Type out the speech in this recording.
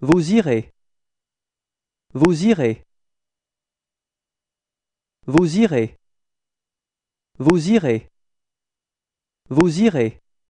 Vous irez. Vous irez. Vous irez. Vous irez. Vous irez.